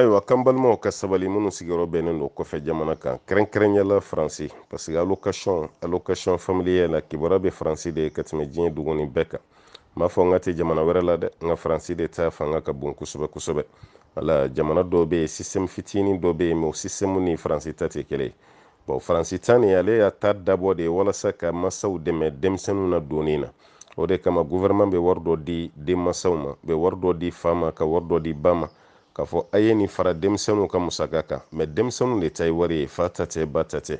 ayiwa kan ka sabali minnu sigiyɔrɔ bɛnnen don kɔfɛ jamana kan kɛrɛnkɛrɛnyala faransi parce que allocation allocation familiale la kibaruya bɛ faransi de ye ka tɛmɛ diɲɛ duguni bɛɛ kan n b'a fɔ n ka tɛ jamana wɛrɛ la dɛ n ka faransi de ta fanga ka bon kosɛbɛ kosɛbɛ wala jamana dɔw bɛ yen système fitinin dɔ bɛ yen mais o système ni faransi ta tɛ kelen ye bon faransi ta nin ale y'a ta dabɔ de walasa ka masaw dɛmɛ denmisɛnninw na donni na o de kama gouvernement bɛ wari dɔ di denmansaw ma bɛ wari dɔ di fa ma ka wari dɔ di ba ma k'a fɔ a ye nin fara denmisɛnninw ka musaka kan mɛ denmisɛnninw de ta ye wari ye fa ta tɛ ba ta tɛ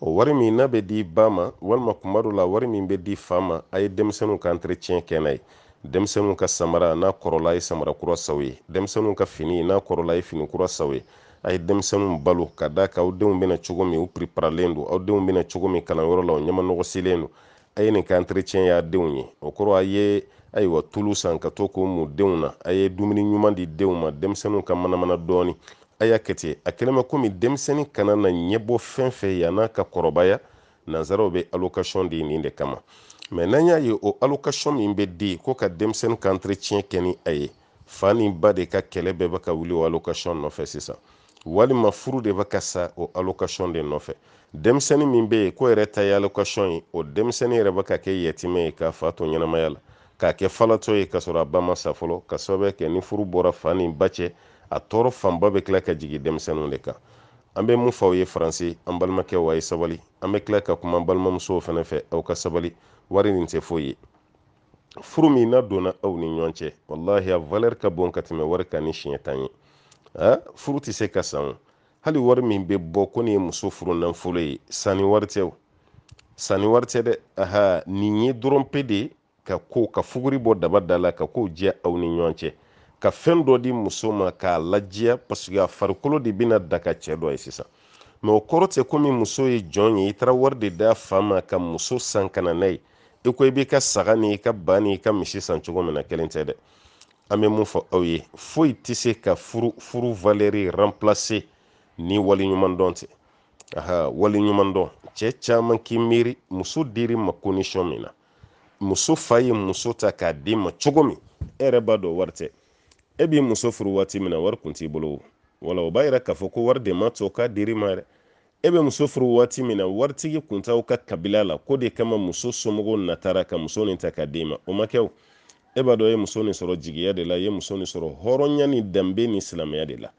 o wari min n'a bɛ di ba ma walima kuma dɔ la wari min bɛ di fa ma a ye denmisɛnninw ka entretien kɛ n'a ye denmisɛnninw ka samara n'a kɔrɔla ye samara kura saw ye denmisɛnninw ka fini n'a kɔrɔla ye fini kura saw ye a ye denmisɛnninw balo ka d'a kan aw denw bɛna cogo min u preparelen don aw denw bɛna cogo min kalanyɔrɔ la o ɲɛmanɔgɔsilen don a ye nin ka y'a denw ye o kɔrɔ a ye ayiwa tulu san ka to k'o mu denw na a ye dumuni ɲuman di denw ma denmisɛnu ka manamana dɔɔni a y'a kɛ ten a kɛlen bɛ komi denmisɛni kana na ɲɛbɔ fɛn fɛ yan n'a ka kɔrɔbaya nanzaraw be alokasiɔn di nin de kama ma n'an y'a ye o alokasiɔn min be di ko ka denmisɛni ka kɛ ni a ye fa ni ba de ka kɛlɛ bɛɛ bɛ ka wuli o alokasiɔn nɔfɛ sisan walima furu de bakasa o allocation de nɔfɛ denmisɛnnin min bɛ yen ko yɛrɛ ta ye allocation ye o denmisɛnnin yɛrɛ bɛ ka kɛ yɛtimɛ ye k'a fa to ɲɛnamaya la k'a kɛ falatɔ ye ka sɔrɔ a ba ma sa fɔlɔ ka sababu kɛ ni furu bɔra fa ni ba cɛ a tɔɔrɔ fanba bɛ tila ka jigin denmisɛnninw de kan an bɛ mun fɔ ye faransi an balimakɛw aw sabali an bɛ tila ka kuma balimamusow fana fɛ aw ka sabali wari nin tɛ foyi ye furu min na donna aw ni ɲɔgɔn cɛ walahi a valeur ka bon ka tɛmɛ wari kan ni siɲɛ tan ye furu tɛ se ka san hali wari min bɛ bɔ ko nin ye muso furu nafolo ye sanni wari tɛ sanni wari tɛ dɛ aha nin ye dɔrɔn pe de ka ko ka fuguri bɔ daba da la ka ko jɛ aw ni ɲɔgɔn cɛ ka fɛn dɔ di muso ma k'a lajɛya paseke a farikolo de bɛna da ka cɛ dɔ ye sisan mɛ o kɔrɔ tɛ komi muso ye jɔn ye i taara wari de d'a fa ma ka muso san ka na n'a ye i ko i b'i ka saga ni ka ba ni ka misi san cogo min na kelen tɛ dɛ an bɛ mun fɔ aw oh ye foyi tɛ se ka furu furu valeri remplacer ni dɔn tɛ aha dɔn cɛ caman k'i miiri muso dir'i ma condition min na muso fa ye muso ta k'a d'i ma cogo min e yɛrɛ b'a dɔn wari tɛ e b'i muso furu waati min na wari kun t'i bolo wala o b'a yira e k'a fɔ ko wari de ma to k'a dir'i ma yɛrɛ e bɛ muso furu waati min na waritigi kun t'aw ka kabila la ko de kama muso somɔgɔw natara ka muso nin ta k'a d'i ma o ma kɛ o e b'a dɔn e muso nin sɔrɔ jigiya de la e ye muso nin sɔrɔ hɔrɔnya ni danbe ni silamɛya de la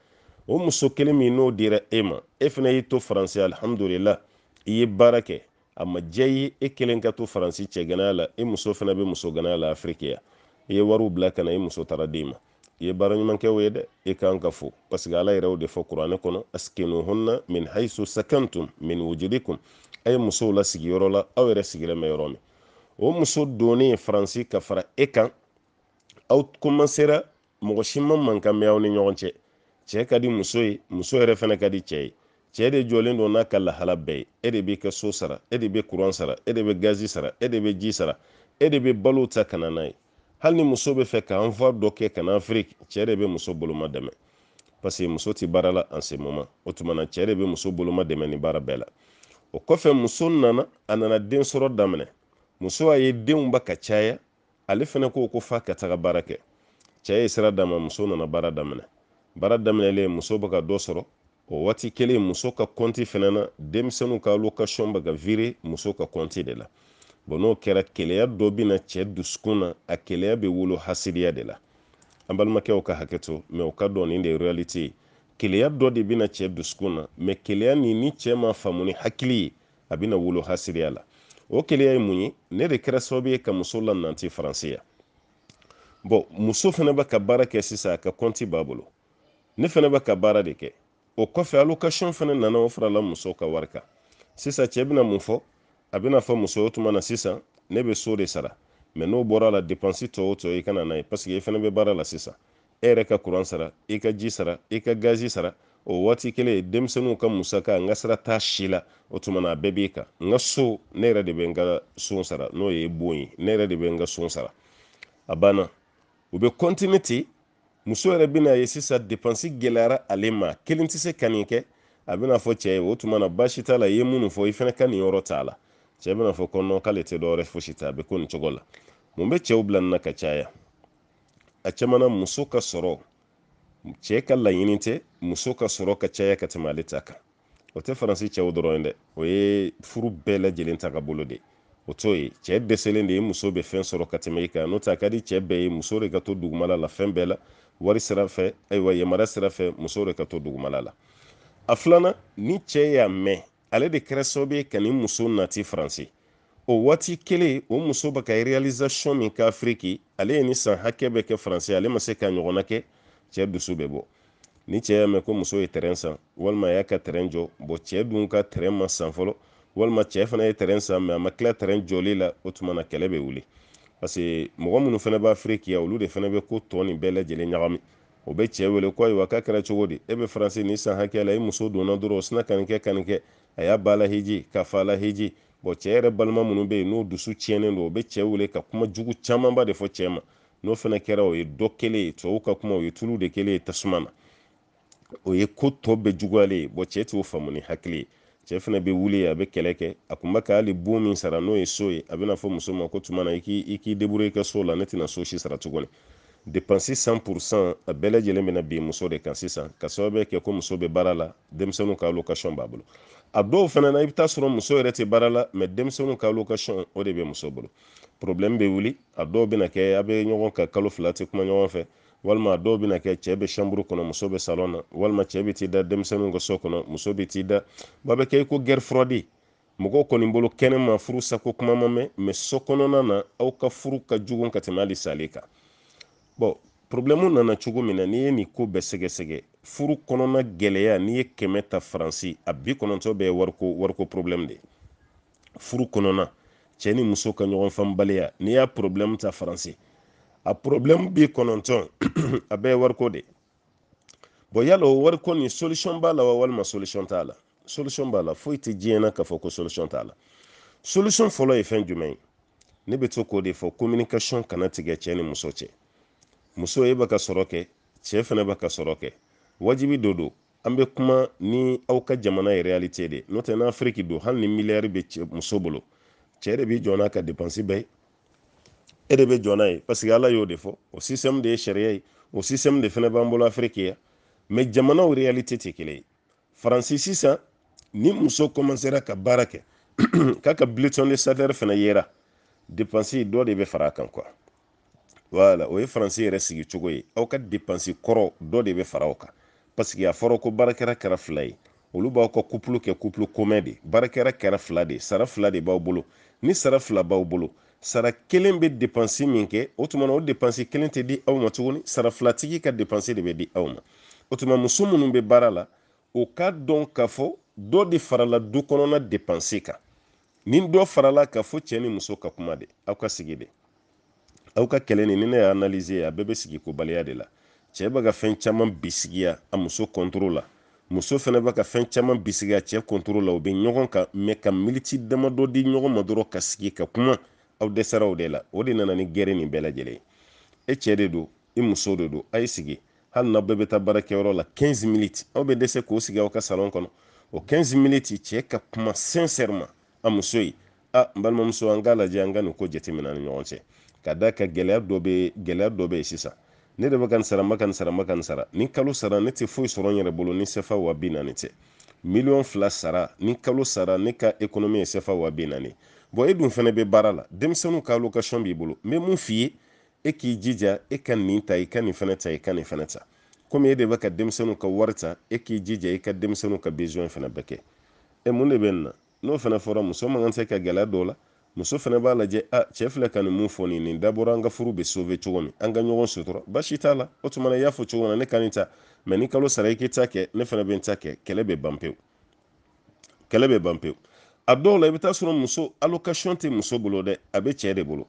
o muso kelen min n'o dira e ma e fana y'i to faransi alihamudulila i ye baara kɛ a ma diya ye e kelen ka to faransi cɛganaya la e muso fana bɛ musoganaya la afiriki i ye wariw bila ka na i muso taara di ma i ye baara ɲumankɛ o ye dɛ e kan ka fo parce ala yɛrɛ y'o de fɔ kuranɛ kɔnɔ askenohunna min haisu sakantum min wujudikum a ye musow la la aw yɛrɛ sigilen bɛ yɔrɔ min o muso donnen faransi ka fara e kan aw kuma sera mɔgɔ si ma mankan bɛ aw ni ɲɔgɔn cɛ cɛ ka di muso ye muso yɛrɛ fana ka di cɛ ye cɛ de jɔlen don n'a ka lahala bɛɛ ye e de b'i ka so sara e de bɛ kuran sara e de bɛ gazi sara e de bɛ ji sara e de bɛ balo ta ka na ye hali ni muso bɛ fɛ k'an fa dɔ kɛ ka n'an firiki de bɛ muso boloma dɛmɛ parce muso tɛ baara la an se mɔma o tuma na de bɛ muso boloma dɛmɛ ni baara bɛɛ la o kɔfɛ muso nana a nana den sɔrɔ daminɛ muso a ye denw ba ka caya ale fɛnɛ ko ko fa ka taga baara kɛ cɛ ye sira d'a ma muso nana baara daminɛ baara daminɛlen muso bɛ ka dɔ sɔrɔ o waati kelen muso ka kɔnti fɛnɛ na denmisɛnninw ka lokasiyɔn bɛ ka vire muso ka kɔnti de la bon n'o kɛra keleya dɔ bɛ na cɛ dusukun na a keleya bɛ wolo hasidiya de la an balimakɛw ka hakɛ to mɛ o ka dɔn nin de ye realite ye keleya dɔ de bɛna cɛ dusukun na mɛ keleya nin ni cɛ ma faamu ni hakili ye a bɛna wolo hasidiya la o keleya ye mun ye ne de kɛra sababu ye ka muso lananti faransi ya bɔn muso fana bɛ ka baara kɛ sisan a ka kɔnti b'a bolo ne fana bɛ ka baara de kɛ o kɔfɛ alokasiɔn fana nana o farala muso ka wari kan sisan cɛɛ bena mun fɔ a bena fɔ muso o tuma na sisan ne be so de sara mɛ n'o bɔra la depansi tɔ o tɔ i kana na ye parsike i fana bɛ baara la sisan e yɛrɛ ka kuran sara i ka ji sara i ka gazi sara o waati kelen denmisɛnninw ka musaka n ka sira t'a si la o tuma na a bɛɛ b'i kan n ka so ne yɛrɛ de bɛ n ka son sara n'o ye bon ye ne yɛrɛ de bɛ n ka son sara a banna u bɛ kɔntine ten muso yɛrɛ bɛna ye sisan depansi gɛlɛyara ale ma kelen tɛ se ka nin kɛ a bɛna fɔ cɛ ye o tuma na baasi t'a la i ye minnu fɔ i fana ka nin yɔrɔ t'a la cɛ bɛna fɔ kɔnɔ k'ale tɛ dɔwɛrɛ fosi t'a a bɛ ko nin cogo la mun bɛ cɛw bila nin na ka caya a caman na muso ka sɔrɔ cɛɛ ka laɲini tɛ muso ka sɔrɔ ka caya ka tɛmɛ ale ta kan o tɛ faransi cɛw dɔrɔn dɛ o ye furu bɛɛ lajɛlen ta ka bolo de o t'o ye cɛ dɛsɛlen de ye muso bɛ fɛn sɔrɔ ka tɛmɛ i kan n'o tɛ a ka di cɛ bɛɛ ye muso de ka to dugumala la fɛn bɛɛ la wari sira fɛ ayiwa yamaruya sira fɛ muso de ka to dugumala la a filanan ni cɛ y'a mɛn ale de kɛra sababu ye ka nin muso nati faransi o waati kelen o muso baka e ka realizasiyɔn min k'afiriki ale ye nin san hakɛ bɛ kɛ faransi ale ma se k'a ɲɔgɔnna kɛ cɛ dusu bɛ bɔ ni cɛ y'a mɛn ko muso ye tɛrɛn san walima a y'a ka tɛrɛn jɔ bɔn cɛ dun ka tɛrɛn ma san fɔlɔ walima cɛ fana ye tɛrɛn san mɛ a ma tila tɛrɛn jɔli la o tuma na kɛlɛ bɛ wuli parce que mɔgɔ minnu fana b'a firikiya olu de fana bɛ ko tɔ nin bɛɛ lajɛlen ɲagami o bɛ cɛ wele ko ayiwa k'a kɛra cogo di e bɛ faransi nin san hakɛya la i muso donna dɔrɔn o sina ka nin kɛ ka nin kɛ a y'a ba lahiji ka fa lahiji bɔn cɛ yɛrɛ balima minnu bɛ yen n'o dusu tiɲɛnen don o bɛ cɛ wele ka kuma jugu camanba de fɔ cɛ ma n'o fana kɛra o ye dɔ kelen ye tubabu ka kuma o ye tulu de kelen ye tasuma na o ye ko tɔ bɛɛ juguyalen ye cɛ t'o faamu ni hakili ye cɛ fana bɛ wuli a bɛ kɛlɛ kɛ a kun b'a ka hali bon min sara n'o ye so ye a bɛna fɔ muso ma ko tuma na i k'i i i ka so la ne tɛna so si sara tuguni depansi san a bɛɛ lajɛlen bɛna bin muso de kan sisan ka sababu kɛ ko muso be baara la denmisɛnninw ka lokasiɔn b'a bolo a dɔw fana na i bɛ taa sɔrɔ muso yɛrɛ tɛ baara la mɛ denmisɛnninw ka lokasiɔn o de bɛ muso bolo problème bɛ wuli a dɔw bɛna kɛ a bɛ ɲɔgɔn ka kalo fila tɛ kuma ɲɔgɔn fɛ walima a dɔw bɛna kɛ cɛ bɛ chambre kɔnɔ muso be salon na walima cɛ bɛ t'i da denmisɛnninw ka so kɔnɔ muso bɛ t'i da ba bɛ kɛ i ko guerre froide mɔgɔw kɔni bolo kɛnɛma furu sako kuma ma mɛn mɛ so na aw ka furu ka jugu ka tɛmɛ hali sali kan bon problemu nana cogo min na n'i ye nin ko bɛɛ sɛgɛsɛgɛ furu kɔnɔna gɛlɛya n'i ye kɛmɛ ta faransi a bi kɔnɔntɔ bɛɛ wariko wariko problɛmu de furu kɔnɔna cɛ ni muso ka ɲɔgɔn fanbaliya n'i y'a problɛmu ta faransi a problɛmu bi kɔnɔntɔn a bɛɛ wariko de bɔn yala o wariko nin solisɔn b'a la wa walima solisɔn t'a la solisɔn b'a la foyi tɛ diɲɛ k'a fɔ ko solisɔn t'a la solisɔn fɔlɔ ye fɛn jumɛn ye ne bɛ to k'o de fɔ communication kana tigɛ cɛ ni muso cɛ muso e baka sɔrɔ kɛ cɛ fana bɛ ka sɔrɔ kɛ wajibi dɔ don an be kuma ni aw ka jamana yɛrɛ de ye n'o tɛ n'afiriki don hali ni miliyari bɛ muso bolo cɛ de bɛ jɔ n'a ka depansi bɛɛ e de bɛ jɔ n'a ye paseke ala y'o de fɔ o sisɛmu de ye sariya ye o sisɛmu de fana b'an bolo afiriki yan mɛ jamanaw realite tɛ kelen ye faransi sisan ni muso kɔmansera ka baara kɛ k'a ka biletɔn de satɛri fana yera depansi dɔ de bɛ fara a kan wala o ye faransi yɛrɛ sigi cogo ye aw ka depansi kɔrɔ dɔ de bɛ fara aw kan paseke a fɔra ko baarakɛra kɛra fila ye olu b'aw ka kupulu kɛ kupulu komɛ de baarakɛra kɛra fila de sara fila de b'aw bolo ni sara fila b'aw bolo sara kelen bɛ depansi min kɛ o tuma na o depansi kelen tɛ di aw ma tuguni sara filatigi ka depansi de bɛ di aw ma o tuma muso minnu bɛ baara la o ka dɔn k'a fɔ dɔ de farala du kɔnɔna depansi kan ni dɔ farala ka fɔ cɛ ni muso ka kuma de aw ka sigi de aw ka kɛlɛ nin ni ne y'a analize a bɛɛ bɛ sigi sigikobaliya de la cɛɛ bɛ ka fɛn caman bisigiya a muso kɔntoro la muso fɛnɛ bɛ ka fɛn caman bisigiya cɛɛ kɔntoro la u be ɲɔgɔn kan mɛ ka militi damadɔ di ɲɔgɔn ma dɔrɔn ka sigi ka kuma aw dɛsɛraw de la o de nana ni gɛrɛ nin bɛɛ lajɛlen e cɛɛ de don i e muso de don a ye sigi hali n'aw bɛɛ bɛ taa baarakɛyɔrɔ la 15 minutes aw bɛ dɛsɛ k'o sigi aw ka salon kɔnɔ o 15 minutes cɛɛ ka kuma sincèrement a muso ye a n balimamuso an k'a lajɛ an ka nin ko jateminɛ ni ɲɔgɔn cɛ ka da ka gɛlɛya dɔ bɛ gɛlɛya dɔ bɛ yen sisan ne de bɛ ka nin sara n bɛ ka nin sara n bɛ ka nin sara ni kalo sara ne tɛ foyi sɔrɔ n yɛrɛ bolo ni sɛfa wa bi naani tɛ miliyɔn fila sara ni kalo sara ne ka ekonomi ye sɛfa wa bi naani bɔn e dun fana bɛ baara la denmisɛnninw ka alokasiyɔn b'i bolo n bɛ mun f'i ye e k'i jija e ka nin ta i ka nin fana ta i ka nin fana ta komi e de bɛ ka denmisɛnninw ka wari ta e k'i jija i ka denmisɛnninw ka bezɔn fana bɛɛ kɛ ɛ e mun de bɛ nin na n'o fana fɔra muso man kan tɛ ka gɛlɛya dɔw la muso fana b'a lajɛ a cɛ filɛ ka nin mun fɔ nin nin dabɔra an ka furu bɛ sauver cogo min an ka ɲɔgɔn sutura basi t'a la o tuma i y'a fɔ cogo min ne ka ta mɛ ni kalo sara i k'i ta kɛ ne fana bɛ n ta kɛ kɛlɛ bɛ ban pewu kɛlɛ bɛ ban pewu a dɔw la i bɛ taa sɔrɔ muso allocation tɛ muso bolo dɛ a bɛ cɛ de bolo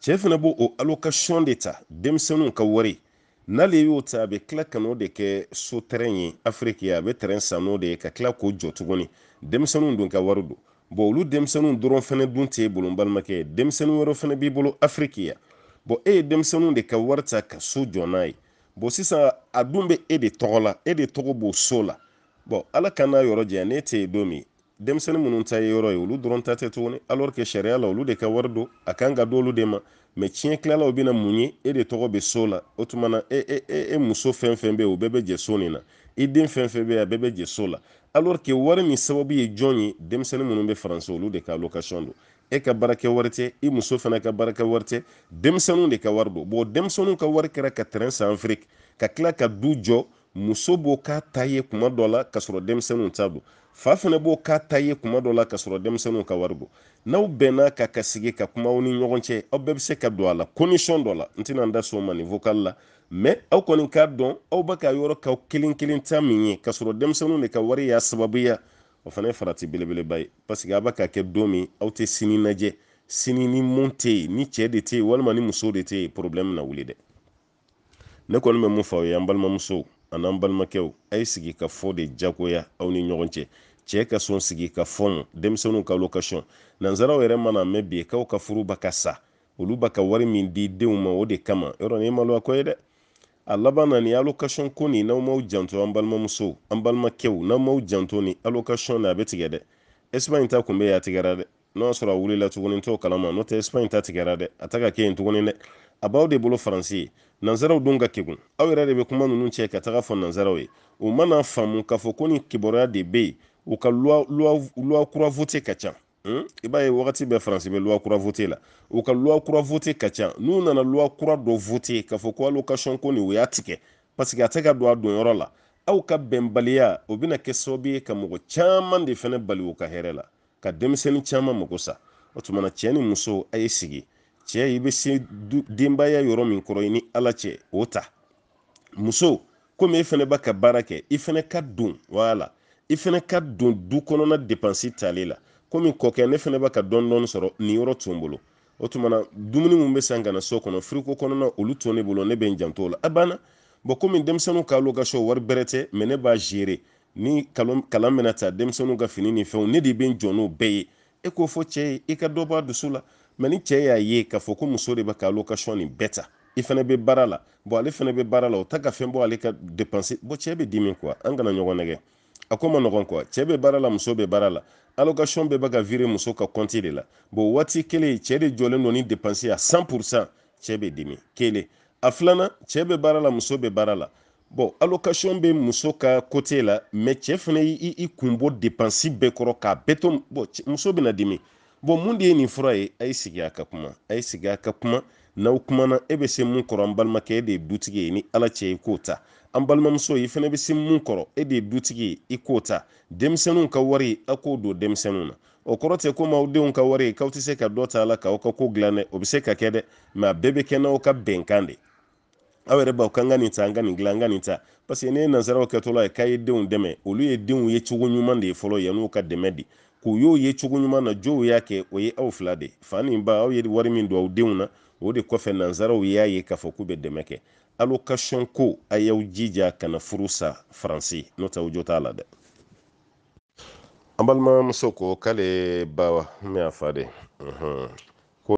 cɛ fana b'o o allocation de ta denmisɛnninw ka wari n'ale y'o ta a bɛ tila ka n'o de kɛ so tɛrɛn ye afiriki a bɛ tɛrɛn san n'o de ye ka tila k'o jɔ tuguni denmisɛnninw dun ka wari don bɔn olu denmisɛnninw dɔrɔn fɛnɛ dun t'e bolo n balimakɛ denmisɛnnin wɛrɛw fɛnɛ b'i bolo afiriki ya bɔn e ye denmisɛnninw de ka wari ta ka so jɔ n'a ye bɔn sisan a dun bɛ e de tɔgɔ la e de tɔgɔ b'o so la bɔn ala ka n'a yɔrɔ janya ne tɛ yen don min denmisɛnnin minnu ta ye yɔrɔ ye olu dɔrɔn ta tɛ tuguni alors que sariya la olu de ka wari don a kan ka di olu de ma mɛ tiɲɛ tilalaw bɛna mun ye e de tɔgɔ bɛ so la o tuma na e e e, e muso fɛn fɛn bɛ yen o bɛɛ bɛ jɛ so nin na i den fɛn fɛn bɛ yen a bɛɛ bɛ jɛ so la alorike wari min sababu ye jɔn ye denmisɛni minnu bɛ faransɛ olu de ka lokasiɔn don e ka baarakɛ wari tɛ e i muso fana ka baarakɛ wari tɛ denmisɛnu de ka wari don bɔn denmisɛnu ka wari kɛra ka tɛrɛn san afiriki ka tila ka du jɔ muso b'o k'a ta ye kuma dɔ la ka sɔrɔ denmisɛnninw ta don fa fana b'o k'a ta ye kuma dɔ la ka sɔrɔ denmisɛnninw ka wari bɔ n'aw bɛnna ka ka ka kuma aw ni ɲɔgɔn cɛ aw bɛɛ bɛ se ka don a la kondisɔn dɔ la n tɛna n da so ma nin fokal la mɛ aw kɔni k'a dɔn aw bɛ ka yɔrɔ k'aw kelen kelen ta min ye ka sɔrɔ denmisɛnninw de ka wari y'a sababuya o fana ye farati belebeleba ye paseke aw bɛ ka kɛ don min aw tɛ sini lajɛ sini ni mun tɛ yen ni cɛ de tɛ yen walima ni muso de tɛ yen na wuli dɛ ne kɔni bɛ mun fɔ aw ye an balimamusow a n'an balimakɛw a ye sigi ka fɔ de jagoya aw ni ɲɔgɔn cɛ cɛ ka sɔn sigi ka fɔ denmisɛnninw ka lokasiɔn nanzaraw yɛrɛ mana mɛn bi kaw ka ba ka sa olu ba ka wari min di denw ma o de kama yɔrɔ nin ye maloya kɔ ye dɛ a laban na nin alokasiɔn ko nin n'aw m'aw janto an balimamusow an balimakɛw n'aw m'aw janto nin alokasiɔn na a bɛ tigɛ dɛ espagne ta kun bɛ yen a tigɛra dɛ n'o y'a sɔrɔ a wulila tuguni t'o kalama n'o tɛ espagne ta tigɛra dɛ a ta ka kɛ yen tuguni dɛ a b'aw de bolo faransi ye nanzaraw dun ka kegun aw yɛrɛ de be kuma nunu cɛ ka taga fɔ nanzaraw ye u mana faamu k'a fɔ ko ni kibaruya de bɛ yen u ka luwa kura vote ka ca hmm? i b'a ye wagati bɛɛ faransi bɛ luwa kura vote la u ka luwa kura vote ka ca n'u nana luwa kura dɔ vote k'a fɔ ko allocation ko nin u y'a tigɛ parce a tɛ ka don a donyɔrɔ la aw ka bɛnbaliya o bena kɛ sababu ye ka mɔgɔ caman de fɛnɛ bali u ka hɛrɛ la ka denmisɛnnin caman mago sa o tuma na ni muso a ye sigi cɛ i bɛ se denbaya yɔrɔ min kɔrɔ i ni ala cɛ o ta muso komi e fana b'a ka baara kɛ i fana ka don wala i fana ka don du kɔnɔna depansi tali la komi kɔkɛ ne fana b'a ka dɔɔni dɔɔni sɔrɔ nin yɔrɔ tun bolo o tuma dumuni min bɛ san ka so kɔnɔ firiko kɔnɔna olu tun ne bolo ne bɛ n janto la a banna bon komi denmisɛnninw ka location wari bɛrɛ tɛ ne b'a gérer ni kalan bɛna ta denmisɛnninw ka fini ni fɛnw ne de bɛ n jɔ n'o bɛɛ ye e k'o fɔ cɛ ye i ka dɔ bɔ dusu la mɛ ni cɛ y'a ye k'a fɔ ko muso de bɛ ka location nin bɛɛ ta i fana bɛ baara la bon ale fana bɛ baara la o ta ka fɛn bɔ ale ka dépense bon cɛ bɛ dimi quoi an kana ɲɔgɔn nɛgɛ a ko ma nɔgɔn quoi cɛ bɛ baara la muso be baara la allocation bɛɛ bɛ ka virer muso ka compte de la bon waati kelen cɛ de jɔlen don ni dépense à 100% cɛ bɛ dimi kelen a filanan cɛ bɛ baara la muso bɛ baara la bon allocation bɛ muso ka côté la mais cɛɛ fana i kun bɔ dépense bɛɛ kɔrɔ k'a bɛɛ to muso bɛna dimi bon mun de ye nin fura ye a ye sigi a ka kuma a ye sigi a ka kuma n'aw kumana e eh bɛ se mun kɔrɔ an balimakɛ e de ye dutigi ye ni ala cɛ i k'o ta an balimamuso i fana bɛ se mun kɔrɔ e de ye dutigi ye i k'o ta denmisɛnninw ka wari a k'o don denmisɛnninw na o kɔrɔ tɛ ko maaw denw ka wari k'aw tɛ se ka dɔ ta la k'aw ka ko dilan dɛ o bɛ se ka kɛ dɛ mɛ a bɛɛ bɛ kɛ n'aw ka bɛnkan de aw yɛrɛ b'aw kan ka nin ta an ka nin dilan an ka nin ta parce ne ye nanzaraw kɛtɔla ye k'a ye denw dɛmɛ olu ye denw ye cogo ɲuman de ye fɔlɔ yann'u ka dɛmɛ di k'u y'o ye cogo ɲuman na jow y'a kɛ o ye aw fila de fa ni ba aw ye wari min don aw denw na o de kɔfɛ nansaraw y'a ye k'a fɔ k'u bɛ dɛmɛ kɛ allocation ko a y'aw jija kana furu sa faransi n'o tɛ aw jo t'a la dɛ an balimamuso ko k'ale ba min a fa de mhm.